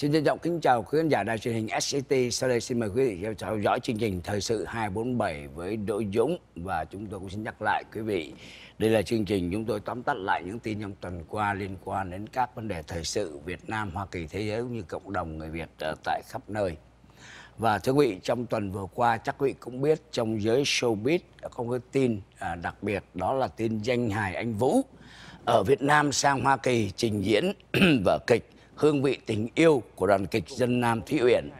Xin trân trọng kính chào quý khán giả đài truyền hình SCT. Sau đây xin mời quý vị theo dõi chương trình Thời sự 247 với Đỗ Dũng và chúng tôi cũng xin nhắc lại quý vị. Đây là chương trình chúng tôi tóm tắt lại những tin trong tuần qua liên quan đến các vấn đề thời sự Việt Nam, Hoa Kỳ, thế giới cũng như cộng đồng người Việt ở tại khắp nơi. Và thưa quý vị, trong tuần vừa qua chắc quý vị cũng biết trong giới showbiz không có tin à, đặc biệt đó là tin danh hài anh Vũ ở Việt Nam sang Hoa Kỳ trình diễn vở kịch hương vị tình yêu của đoàn kịch dân Nam Thúy Uyển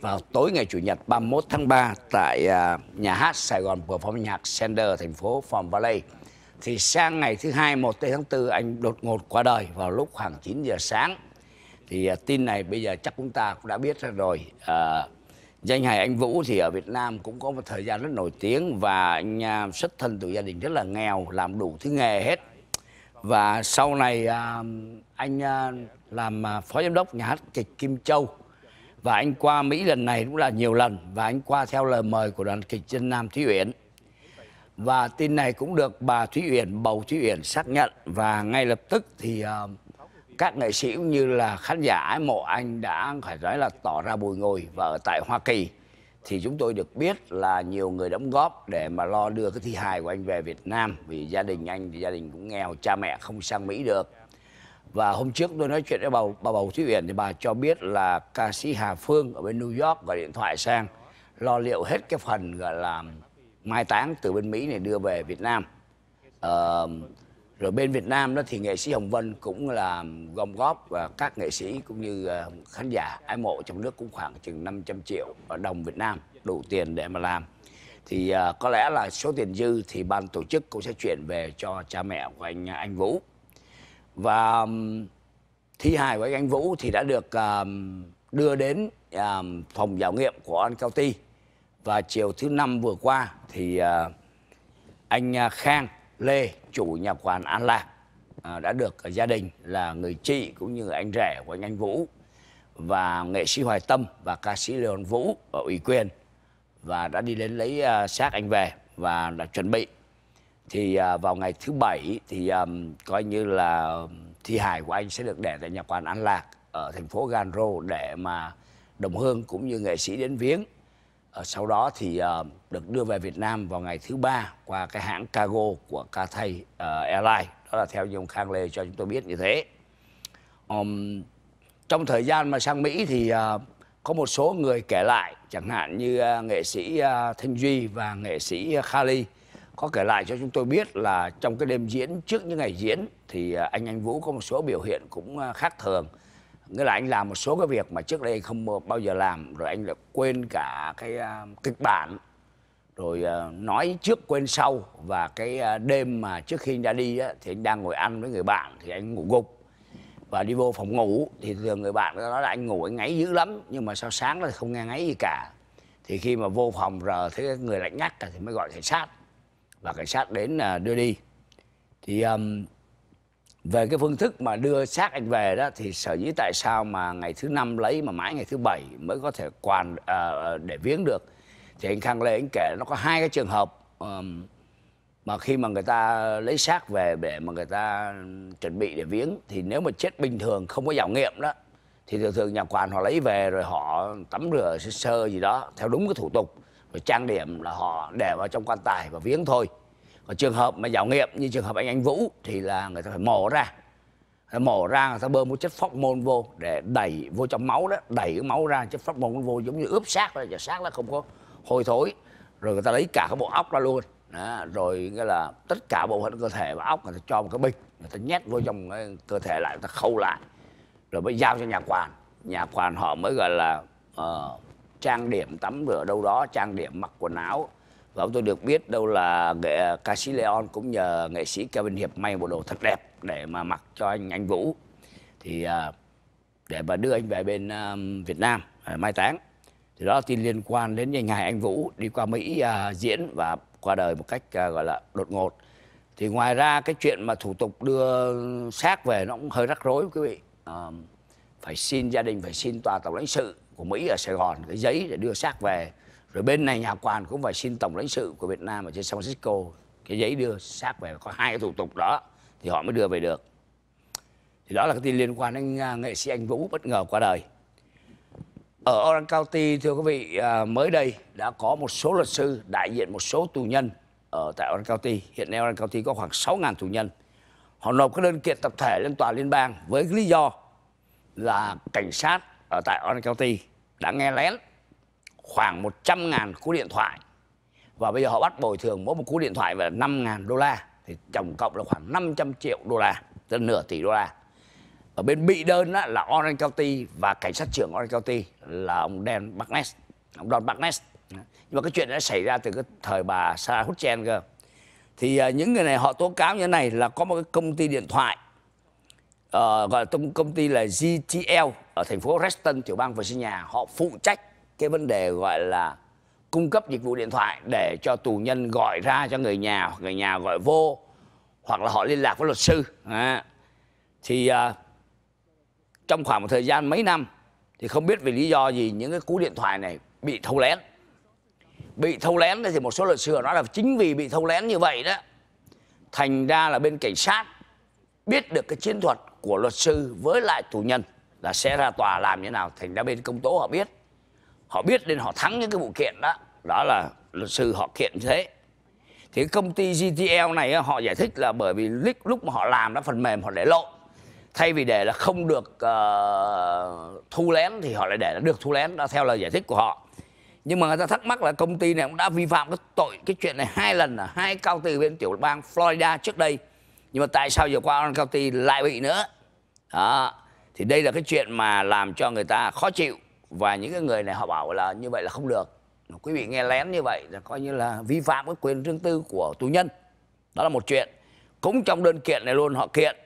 vào tối ngày Chủ nhật 31 tháng 3 tại à, nhà hát Sài Gòn Performing Arts Center, thành phố Phòng Valley. Thì sang ngày thứ hai 1 tây tháng 4 anh đột ngột qua đời vào lúc khoảng 9 giờ sáng. Thì à, tin này bây giờ chắc chúng ta cũng đã biết rồi. À, danh hài anh Vũ thì ở Việt Nam cũng có một thời gian rất nổi tiếng và anh à, xuất thân từ gia đình rất là nghèo, làm đủ thứ nghề hết. Và sau này anh làm à, phó giám đốc nhà hát kịch Kim Châu và anh qua Mỹ lần này cũng là nhiều lần và anh qua theo lời mời của đoàn kịch dân Nam Thúy Uyển và tin này cũng được bà Thúy Uyển bầu Thúy Uyển xác nhận và ngay lập tức thì uh, các nghệ sĩ cũng như là khán giả ái mộ anh đã phải nói là tỏ ra bồi ngồi và ở tại Hoa Kỳ thì chúng tôi được biết là nhiều người đóng góp để mà lo đưa cái thi hài của anh về Việt Nam vì gia đình anh thì gia đình cũng nghèo cha mẹ không sang Mỹ được và hôm trước tôi nói chuyện với bà bà Bầu Thúy Uyển thì bà cho biết là ca sĩ Hà Phương ở bên New York gọi điện thoại sang lo liệu hết cái phần gọi là mai táng từ bên Mỹ này đưa về Việt Nam. Ờ, rồi bên Việt Nam đó thì nghệ sĩ Hồng Vân cũng là gom góp và các nghệ sĩ cũng như ờ, khán giả ái mộ trong nước cũng khoảng chừng 500 triệu đồng Việt Nam đủ tiền để mà làm thì uh, có lẽ là số tiền dư thì ban tổ chức cũng sẽ chuyển về cho cha mẹ của anh anh Vũ và um, thi hài của anh, anh Vũ thì đã được um, đưa đến um, phòng giáo nghiệm của An Cao Ti và chiều thứ năm vừa qua thì uh, anh uh, Khang Lê chủ nhà quán An Lạc à, đã được gia đình là người chị cũng như anh rể của anh Anh Vũ và nghệ sĩ Hoài Tâm và ca sĩ Lê Hồng Vũ ở ủy quyền và đã đi đến lấy à, xác anh về và đã chuẩn bị thì à, vào ngày thứ bảy thì à, coi như là thi hài của anh sẽ được để tại nhà quan An Lạc ở thành phố Gan để mà đồng hương cũng như nghệ sĩ đến viếng. À, sau đó thì à, được đưa về Việt Nam vào ngày thứ ba qua cái hãng cargo của Cathay uh, ờ, Airlines. Đó là theo như ông Khang Lê cho chúng tôi biết như thế. Um, trong thời gian mà sang Mỹ thì uh, có một số người kể lại chẳng hạn như uh, nghệ sĩ uh, Thanh Duy và nghệ sĩ uh, Khali có kể lại cho chúng tôi biết là trong cái đêm diễn trước những ngày diễn thì à, anh anh Vũ có một số biểu hiện cũng à, khác thường nghĩa là anh làm một số cái việc mà trước đây không bao giờ làm rồi anh lại quên cả cái à, kịch bản rồi nói trước quên sau và cái đêm mà trước khi anh ra đi á, thì anh đang ngồi ăn với người bạn thì anh ngủ gục và đi vô phòng ngủ thì thường người bạn nói là anh ngủ anh ngáy dữ lắm nhưng mà sau sáng là không nghe ngáy gì cả thì khi mà vô phòng rờ thấy người lạnh ngắt thì mới gọi cảnh sát và cảnh sát đến là đưa đi thì um, về cái phương thức mà đưa xác anh về đó thì sở dĩ tại sao mà ngày thứ năm lấy mà mãi ngày thứ bảy mới có thể quàn à, à để viếng được thì anh Khang Lê anh kể nó có hai cái trường hợp um, mà khi mà người ta lấy xác về để mà người ta chuẩn bị để viếng thì nếu mà chết bình thường không có giảo nghiệm đó thì thường thường nhà quản họ lấy về rồi họ tắm rửa sơ gì đó theo đúng cái thủ tục rồi trang điểm là họ để vào trong quan tài và viếng thôi còn trường hợp mà giảo nghiệm như trường hợp anh anh vũ thì là người ta phải mổ ra người ta mổ ra người ta bơm một chất phóc môn vô để đẩy vô trong máu đó đẩy cái máu ra chất phóc môn vô giống như ướp xác ra xác nó không có hôi thối rồi người ta lấy cả cái bộ óc ra luôn đó, rồi nghĩa là tất cả bộ phận cơ thể và óc người ta cho một cái bịch người ta nhét vô trong cái cơ thể lại người ta khâu lại rồi mới giao cho nhà quan. nhà quan họ mới gọi là uh, trang điểm tắm rửa đâu đó trang điểm mặc quần áo và ông tôi được biết đâu là nghệ, ca sĩ Leon cũng nhờ nghệ sĩ Kevin Hiệp may bộ đồ thật đẹp để mà mặc cho anh anh Vũ thì à, để mà đưa anh về bên à, Việt Nam à, mai táng thì đó tin liên quan đến anh hài anh Vũ đi qua Mỹ diễn và qua đời một cách gọi là đột ngột thì ngoài ra cái chuyện mà thủ tục đưa xác về nó cũng hơi rắc rối quý vị uh, phải xin gia đình phải xin tòa tổng lãnh sự của Mỹ ở Sài Gòn cái giấy để đưa xác về rồi bên này nhà quan cũng phải xin tổng lãnh sự của Việt Nam ở trên San Francisco cái giấy đưa xác về có hai cái thủ tục đó thì họ mới đưa về được thì đó là cái tin liên quan đến à, nghệ sĩ anh Vũ bất ngờ qua đời ở Orange County thưa quý vị à, mới đây đã có một số luật sư đại diện một số tù nhân ở tại Orange County hiện nay Orange County có khoảng 6.000 tù nhân họ nộp cái đơn kiện tập thể lên tòa liên bang với lý do là cảnh sát ở tại Orange County đã nghe lén khoảng 100 ngàn cú điện thoại và bây giờ họ bắt bồi thường mỗi một cú điện thoại là 5 ngàn đô la thì tổng cộng là khoảng 500 triệu đô la tức nửa tỷ đô la ở bên bị đơn đó là Orange County và cảnh sát trưởng Orange County là ông Dan Barnes ông Don Barnes nhưng mà cái chuyện đã xảy ra từ cái thời bà Sarah Hutchen cơ thì à, những người này họ tố cáo như thế này là có một cái công ty điện thoại uh, gọi là công ty là GTL ở thành phố Reston tiểu bang Virginia họ phụ trách cái vấn đề gọi là cung cấp dịch vụ điện thoại để cho tù nhân gọi ra cho người nhà hoặc người nhà gọi vô hoặc là họ liên lạc với luật sư à. thì à, trong khoảng một thời gian mấy năm thì không biết vì lý do gì những cái cú điện thoại này bị thâu lén bị thâu lén thì một số luật sư nói là chính vì bị thâu lén như vậy đó thành ra là bên cảnh sát biết được cái chiến thuật của luật sư với lại tù nhân là sẽ ra tòa làm như thế nào thành ra bên công tố họ biết họ biết nên họ thắng những cái vụ kiện đó đó là luật sư họ kiện như thế thì công ty GTL này họ giải thích là bởi vì lúc lúc mà họ làm đó phần mềm họ để lộ thay vì để là không được uh, thu lén thì họ lại để nó được thu lén đó theo lời giải thích của họ nhưng mà người ta thắc mắc là công ty này cũng đã vi phạm cái tội cái chuyện này hai lần là hai cao ty bên tiểu bang Florida trước đây nhưng mà tại sao vừa qua Orange ty lại bị nữa đó thì đây là cái chuyện mà làm cho người ta khó chịu và những cái người này họ bảo là như vậy là không được quý vị nghe lén như vậy là coi như là vi phạm cái quyền riêng tư của tù nhân đó là một chuyện cũng trong đơn kiện này luôn họ kiện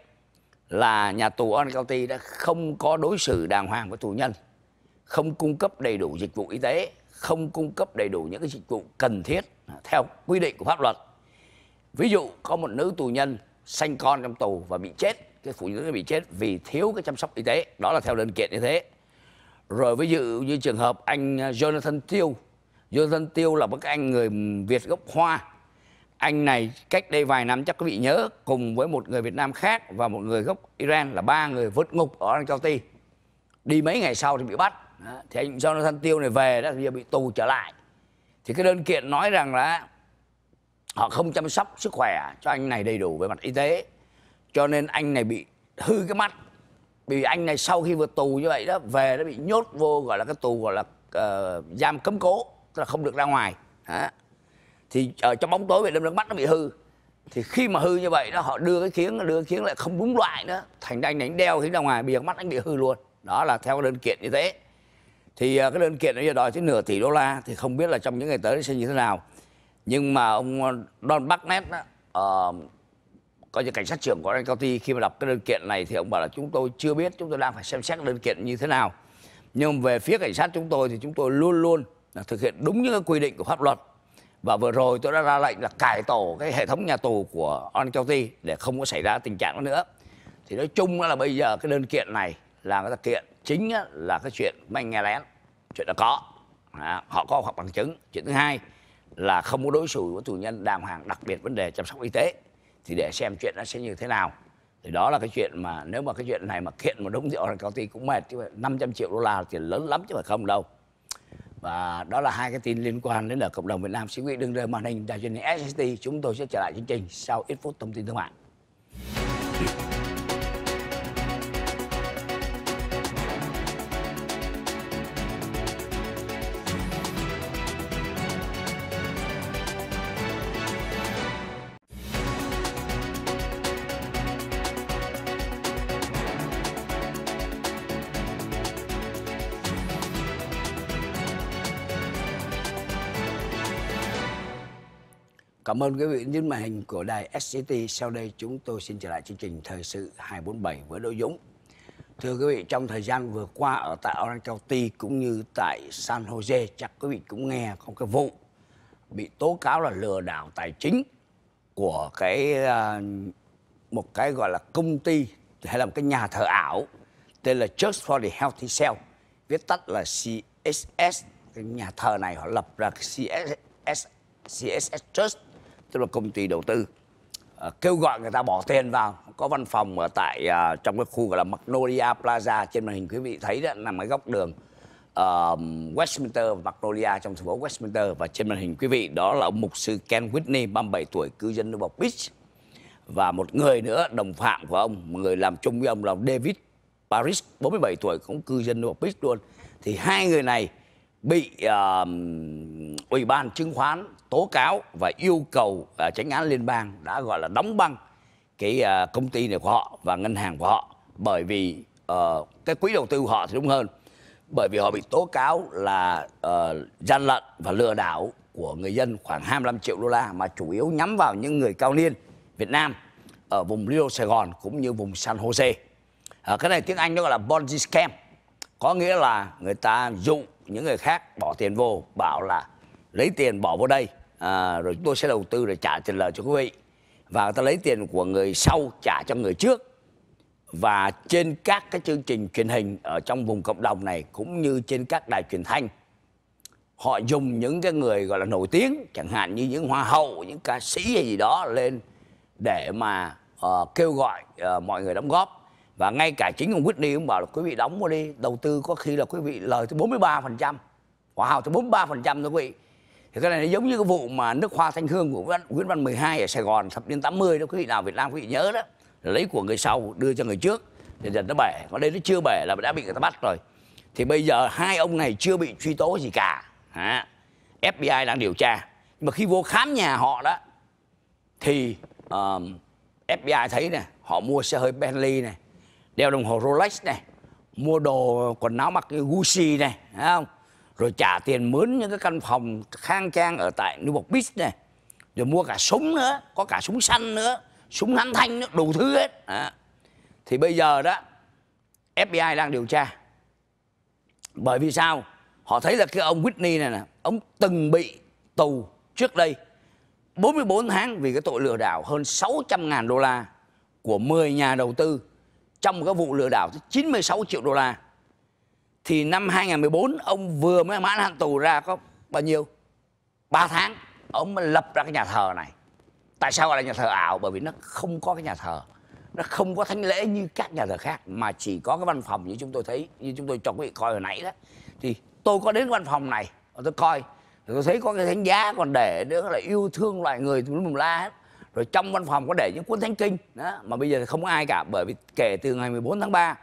là nhà tù Orange County đã không có đối xử đàng hoàng với tù nhân không cung cấp đầy đủ dịch vụ y tế không cung cấp đầy đủ những cái dịch vụ cần thiết theo quy định của pháp luật ví dụ có một nữ tù nhân sanh con trong tù và bị chết cái phụ nữ bị chết vì thiếu cái chăm sóc y tế đó là theo đơn kiện như thế rồi ví dụ như trường hợp anh à, Jonathan Tiêu Jonathan Tiêu là một anh người Việt gốc Hoa anh này cách đây vài năm chắc quý vị nhớ cùng với một người Việt Nam khác và một người gốc Iran là ba người vượt ngục ở Anh Châu Ti đi mấy ngày sau thì bị bắt thì anh Jonathan Tiêu này về đã giờ bị tù trở lại thì cái đơn kiện nói rằng là họ không chăm sóc sức khỏe cho anh này đầy đủ về mặt y tế cho nên anh này bị hư cái mắt vì anh này sau khi vừa tù như vậy đó về nó bị nhốt vô gọi là cái tù gọi là uh, giam cấm cố tức là không được ra ngoài đó. thì ở trong bóng tối bị đâm ra mắt nó bị hư thì khi mà hư như vậy đó họ đưa cái khiến đưa cái khiến lại không đúng loại nữa thành ra anh đánh đeo khiến ra ngoài bây giờ mắt anh bị hư luôn đó là theo đơn kiện như thế thì ờ, cái đơn kiện nó giờ đòi tới nửa tỷ đô la thì không biết là trong những ngày tới sẽ như thế nào nhưng mà ông ờ, Don Barnett đó, uh, coi như cảnh sát trưởng của anh Cao Ti khi mà đọc cái đơn kiện này thì ông bảo là chúng tôi chưa biết chúng tôi đang phải xem xét đơn kiện như thế nào nhưng về phía cảnh sát chúng tôi thì chúng tôi luôn luôn là thực hiện đúng những quy định của pháp luật và vừa rồi tôi đã ra lệnh là cải tổ cái hệ thống nhà tù của On County để không có xảy ra tình trạng đó nữa. Thì nói chung là bây giờ cái đơn kiện này là người ta kiện chính là cái chuyện manh anh nghe lén, chuyện đã có. À, họ có hoặc bằng chứng. Chuyện thứ hai là không có đối xử với tù nhân đàng hoàng, đặc biệt vấn đề chăm sóc y tế thì để xem chuyện nó sẽ như thế nào thì đó là cái chuyện mà nếu mà cái chuyện này mà kiện một đống rượu là công ty cũng mệt chứ 500 triệu đô la thì lớn lắm chứ mà không đâu và đó là hai cái tin liên quan đến là cộng đồng Việt Nam xin quý đừng rời màn hình đài truyền hình SST chúng tôi sẽ trở lại chương trình sau ít phút thông tin thương mại Cảm ơn quý vị những màn hình của đài SCT. Sau đây chúng tôi xin trở lại chương trình Thời sự 247 với Đỗ Dũng. Thưa quý vị, trong thời gian vừa qua ở tại Orange County cũng như tại San Jose, chắc quý vị cũng nghe có cái vụ bị tố cáo là lừa đảo tài chính của cái à, một cái gọi là công ty hay là một cái nhà thờ ảo tên là Church for the Healthy Cell, viết tắt là CSS. Cái nhà thờ này họ lập ra CSS, CSS Church tức là công ty đầu tư à, kêu gọi người ta bỏ tiền vào có văn phòng ở tại à, trong cái khu gọi là Magnolia Plaza trên màn hình quý vị thấy đó nằm ở góc đường uh, Westminster và Magnolia trong thành phố Westminster và trên màn hình quý vị đó là ông mục sư Ken Whitney 37 tuổi cư dân New York Beach và một người nữa đồng phạm của ông một người làm chung với ông là David Paris 47 tuổi cũng cư dân New York Beach luôn thì hai người này bị uh, ủy ban chứng khoán tố cáo và yêu cầu uh, à, tránh án liên bang đã gọi là đóng băng cái uh, công ty này của họ và ngân hàng của họ bởi vì uh, cái quỹ đầu tư của họ thì đúng hơn bởi vì họ bị tố cáo là uh, gian lận và lừa đảo của người dân khoảng 25 triệu đô la mà chủ yếu nhắm vào những người cao niên Việt Nam ở vùng Rio Sài Gòn cũng như vùng San Jose. À, cái này tiếng Anh nó gọi là Ponzi scam. Có nghĩa là người ta dụ những người khác bỏ tiền vô bảo là lấy tiền bỏ vô đây à, rồi chúng tôi sẽ đầu tư rồi trả tiền lời cho quý vị và người ta lấy tiền của người sau trả cho người trước và trên các cái chương trình truyền hình ở trong vùng cộng đồng này cũng như trên các đài truyền thanh họ dùng những cái người gọi là nổi tiếng chẳng hạn như những hoa hậu những ca sĩ hay gì đó lên để mà uh, kêu gọi uh, mọi người đóng góp và ngay cả chính ông Whitney cũng bảo là quý vị đóng vào đi đầu tư có khi là quý vị lời tới 43 phần trăm hoa hào tới 43 phần trăm thôi quý vị thì cái này nó giống như cái vụ mà nước hoa thanh hương của Nguyễn Văn 12 ở Sài Gòn thập niên 80 đó quý vị nào Việt Nam quý vị nhớ đó lấy của người sau đưa cho người trước thì dần nó bể còn đây nó chưa bể là đã bị người ta bắt rồi thì bây giờ hai ông này chưa bị truy tố gì cả à, FBI đang điều tra mà khi vô khám nhà họ đó thì uh, ờ, FBI thấy này họ mua xe hơi Bentley này đeo đồng hồ Rolex này mua đồ quần áo mặc Gucci này thấy không rồi trả tiền mướn những cái căn phòng khang trang ở tại New York Beach này rồi mua cả súng nữa có cả súng săn nữa súng ngắn thanh nữa đủ thứ hết à. thì bây giờ đó FBI đang điều tra bởi vì sao họ thấy là cái ông Whitney này nè ông từng bị tù trước đây 44 tháng vì cái tội lừa đảo hơn 600 ngàn đô la của 10 nhà đầu tư trong một cái vụ lừa đảo 96 triệu đô la thì năm 2014 ông vừa mới mãn hạn tù ra có bao nhiêu 3 tháng ông mới lập ra cái nhà thờ này tại sao gọi là nhà thờ ảo bởi vì nó không có cái nhà thờ nó không có thánh lễ như các nhà thờ khác mà chỉ có cái văn phòng như chúng tôi thấy như chúng tôi cho quý vị coi hồi nãy đó thì tôi có đến văn phòng này tôi coi tôi thấy có cái thánh giá còn để nữa là yêu thương loài người tùm la hết rồi trong văn phòng có để những cuốn thánh kinh đó mà bây giờ thì không có ai cả bởi vì kể từ ngày 14 tháng 3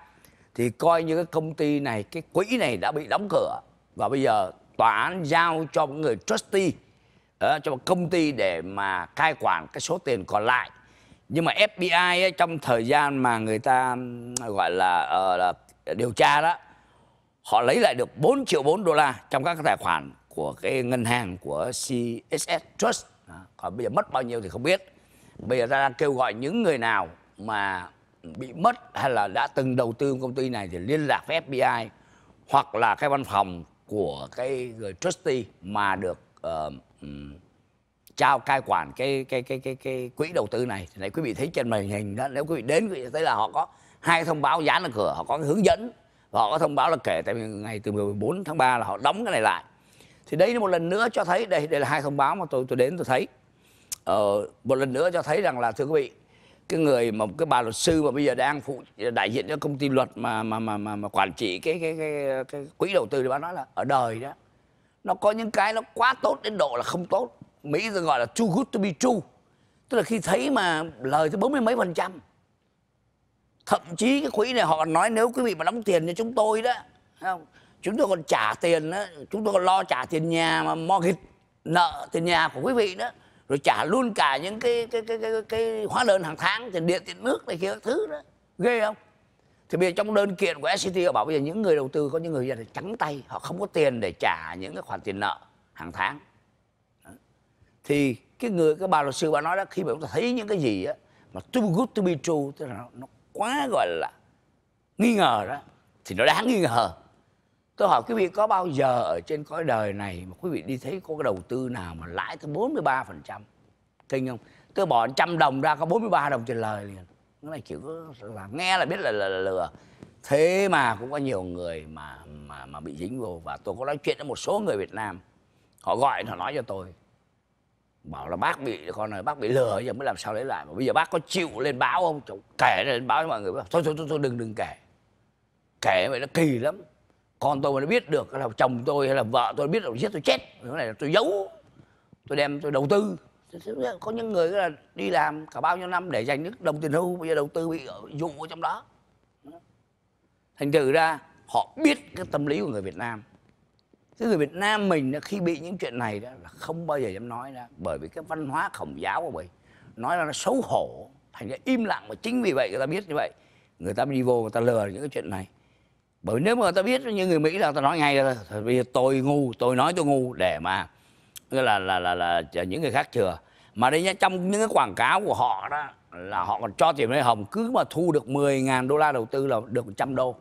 thì coi như cái công ty này cái quỹ này đã bị đóng cửa và bây giờ tòa án giao cho một người trustee đó, ờ, cho một công ty để mà cai quản cái số tiền còn lại nhưng mà FBI ấy, trong thời gian mà người ta gọi là, uh, là điều tra đó họ lấy lại được 4 triệu 4 đô la trong các tài khoản của cái ngân hàng của CSS Trust còn bây giờ mất bao nhiêu thì không biết bây giờ ta đang kêu gọi những người nào mà bị mất hay là đã từng đầu tư công ty này thì liên lạc với FBI hoặc là cái văn phòng của cái người trustee mà được uh, trao cai quản cái cái cái cái cái quỹ đầu tư này thì này quý vị thấy trên màn hình đó nếu quý vị đến quý vị thấy là họ có hai thông báo dán ở cửa họ có hướng dẫn và họ có thông báo là kể tại ngày từ 14 tháng 3 là họ đóng cái này lại thì đây là một lần nữa cho thấy đây đây là hai thông báo mà tôi tôi đến tôi thấy ờ, một lần nữa cho thấy rằng là thưa quý vị cái người mà cái bà luật sư mà bây giờ đang phụ đại diện cho công ty luật mà mà mà mà, mà quản trị cái cái cái, cái quỹ đầu tư thì bà nói là ở đời đó nó có những cái nó quá tốt đến độ là không tốt mỹ gọi là too good to be true tức là khi thấy mà lời tới bốn mươi mấy phần trăm thậm chí cái quỹ này họ còn nói nếu quý vị mà đóng tiền cho chúng tôi đó không chúng tôi còn trả tiền đó chúng tôi còn lo trả tiền nhà mà mortgage nợ tiền nhà của quý vị đó rồi trả luôn cả những cái cái cái cái, cái hóa đơn hàng tháng tiền điện tiền nước này kia thứ đó ghê không thì bây giờ trong đơn kiện của SCT họ bảo bây giờ những người đầu tư có những người dân này trắng tay họ không có tiền để trả những cái khoản tiền nợ hàng tháng thì cái người cái bà luật sư bà nói đó khi mà chúng ta thấy những cái gì á mà too good to be true tức là nó, nó quá gọi là nghi ngờ đó thì nó đáng nghi ngờ Tôi hỏi quý vị có bao giờ ở trên cõi đời này mà quý vị đi thấy có cái đầu tư nào mà lãi tới 43%? Kinh không? Tôi bỏ trăm đồng ra có 43 đồng trên lời liền. Cái này chỉ có là nghe là biết là, là, là lừa. Thế mà cũng có nhiều người mà mà mà bị dính vô và tôi có nói chuyện với một số người Việt Nam. Họ gọi họ nói cho tôi bảo là bác bị con này bác bị lừa giờ mới làm sao lấy lại mà bây giờ bác có chịu lên báo không Chồng kể lên báo cho mọi người thôi thôi thôi, thôi đừng đừng kể kể vậy nó kỳ lắm con tôi mà nó biết được là chồng tôi hay là vợ tôi biết được giết tôi chết cái này là tôi giấu tôi đem tôi đầu tư có những người là đi làm cả bao nhiêu năm để dành những đồng tiền hưu bây giờ đầu tư bị dụ ở trong đó thành thử ra họ biết cái tâm lý của người Việt Nam cái người Việt Nam mình khi bị những chuyện này đó là không bao giờ dám nói ra bởi vì cái văn hóa khổng giáo của mình nói là nó xấu hổ thành ra im lặng mà chính vì vậy người ta biết như vậy người ta đi vô người ta lừa những cái chuyện này bởi nếu mà ta biết như người mỹ là ta nói ngay là bây giờ tôi ngu tôi nói tôi ngu để mà là là là là, là những người khác chừa mà đây nhá trong những cái quảng cáo của họ đó là họ còn cho tiền lấy hồng cứ mà thu được 10.000 đô la đầu tư là được 100 đô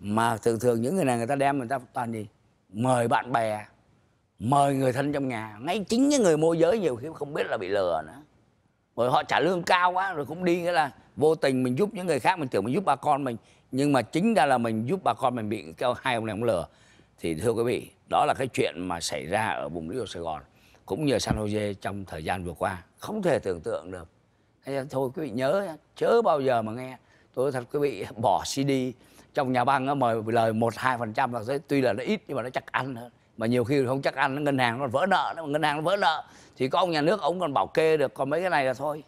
mà thường thường những người này người ta đem người ta toàn gì mời bạn bè mời người thân trong nhà ngay chính những người môi giới nhiều khi không biết là bị lừa nữa rồi họ trả lương cao quá rồi cũng đi nghĩa là vô tình mình giúp những người khác mình tưởng mình giúp bà con mình nhưng mà chính ra là mình giúp bà con mình bị cái hai ông này ông lừa thì thưa quý vị đó là cái chuyện mà xảy ra ở vùng lũ của Sài Gòn cũng như San Jose trong thời gian vừa qua không thể tưởng tượng được Thế nên thôi quý vị nhớ chớ bao giờ mà nghe tôi thật quý vị bỏ CD trong nhà băng nó mời lời một hai phần trăm là tuy là nó ít nhưng mà nó chắc ăn hơn mà nhiều khi không chắc ăn ngân hàng nó vỡ nợ nó ngân hàng nó vỡ nợ thì có ông nhà nước ông còn bảo kê được còn mấy cái này là thôi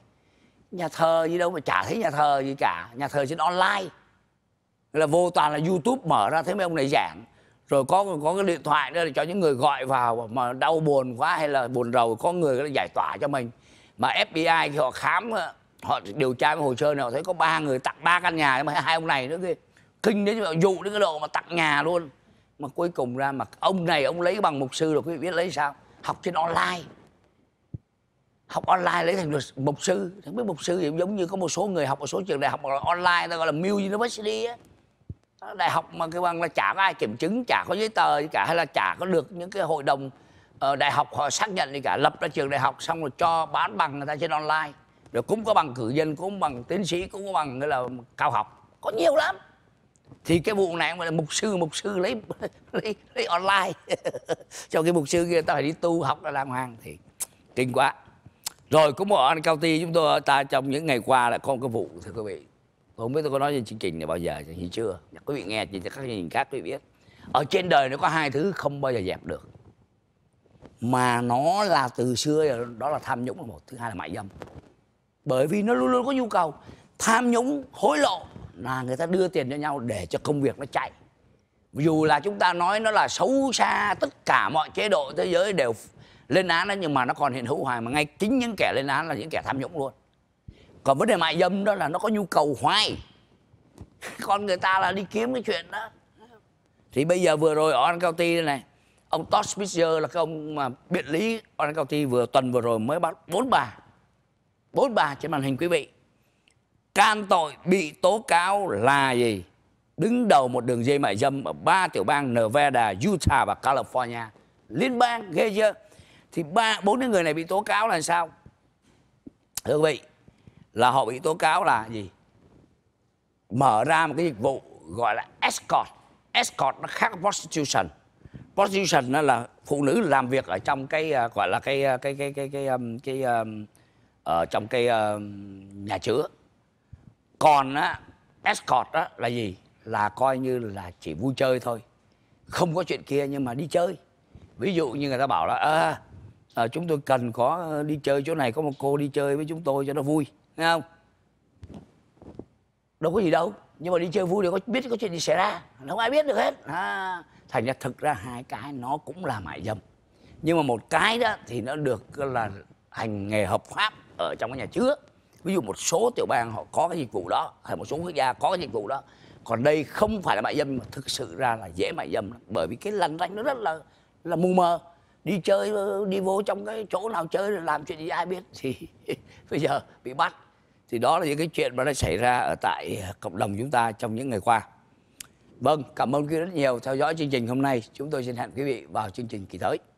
nhà thờ gì đâu mà chả thấy nhà thờ gì cả nhà thờ trên online là vô toàn là youtube mở ra thấy mấy ông này giảng rồi có có cái điện thoại nữa là cho những người gọi vào mà đau buồn quá hay là buồn rầu có người giải tỏa cho mình mà fbi thì họ khám họ điều tra cái hồ sơ này họ thấy có ba người tặng ba căn nhà mà hai ông này nữa kia kinh đến họ dụ đến cái độ mà tặng nhà luôn mà cuối cùng ra mà ông này ông lấy bằng mục sư rồi quý vị biết lấy sao học trên online học online lấy thành được mục sư không biết mục sư thì giống như có một số người học ở số trường đại học online ta gọi là Mill University á đại học mà cái bằng là chả có ai kiểm chứng chả có giấy tờ gì cả hay là chả có được những cái hội đồng uh, đại học họ xác nhận gì cả lập ra trường đại học xong rồi cho bán bằng người ta trên online rồi cũng có bằng cử nhân cũng bằng tiến sĩ cũng có bằng là cao học có nhiều lắm thì cái vụ này gọi là mục sư mục sư lấy lấy, lấy online cho cái mục sư kia tao phải đi tu học là làm hoàng thì kinh quá rồi cũng ở cao ti chúng tôi ta trong những ngày qua là có một cái vụ thưa quý vị tôi không biết tôi có nói trên chương trình này bao giờ thì chưa dạ, quý vị nghe thì các chương trình khác quý vị biết ở trên đời nó có hai thứ không bao giờ dẹp được mà nó là từ xưa đó là tham nhũng là một thứ hai là mại dâm bởi vì nó luôn luôn có nhu cầu tham nhũng hối lộ là người ta đưa tiền cho nhau để cho công việc nó chạy dù là chúng ta nói nó là xấu xa tất cả mọi chế độ thế giới đều lên án nó nhưng mà nó còn hiện hữu hoài mà ngay chính những kẻ lên án là những kẻ tham nhũng luôn còn vấn đề mại dâm đó là nó có nhu cầu hoài con người ta là đi kiếm cái chuyện đó thì bây giờ vừa rồi ở Orange County đây này ông Todd Spitzer là cái ông mà biện lý Orange County vừa tuần vừa rồi mới bắt bốn bà bốn bà trên màn hình quý vị can tội bị tố cáo là gì đứng đầu một đường dây mại dâm ở ba tiểu bang Nevada, Utah và California liên bang ghê chưa thì ba bốn cái người này bị tố cáo là sao thưa quý vị là họ bị tố cáo là gì mở ra một cái dịch vụ gọi là escort escort nó khác prostitution prostitution nó là phụ nữ làm việc ở trong cái uh, gọi là cái uh, cái cái cái cái um, cái um, ở trong cái uh, nhà chứa còn á escort á là gì là coi như là chỉ vui chơi thôi không có chuyện kia nhưng mà đi chơi ví dụ như người ta bảo là à, à, chúng tôi cần có đi chơi chỗ này có một cô đi chơi với chúng tôi cho nó vui nghe không đâu có gì đâu nhưng mà đi chơi vui thì có biết có chuyện gì xảy ra không ai biết được hết à, thành ra thực ra hai cái nó cũng là mại dâm nhưng mà một cái đó thì nó được là hành nghề hợp pháp ở trong cái nhà chứa ví dụ một số tiểu bang họ có cái dịch vụ đó hay một số quốc gia có cái dịch vụ đó còn đây không phải là mại dâm mà thực sự ra là dễ mại dâm lắm. bởi vì cái lằn ranh nó rất là là mù mờ đi chơi ờ, đi vô trong cái chỗ nào chơi làm chuyện gì ai biết thì bây giờ bị bắt thì đó là những cái chuyện mà đã xảy ra ở tại ờ, cộng đồng chúng ta trong những ngày qua vâng cảm ơn quý vị rất nhiều theo dõi chương trình hôm nay chúng tôi xin hẹn quý vị vào chương trình kỳ tới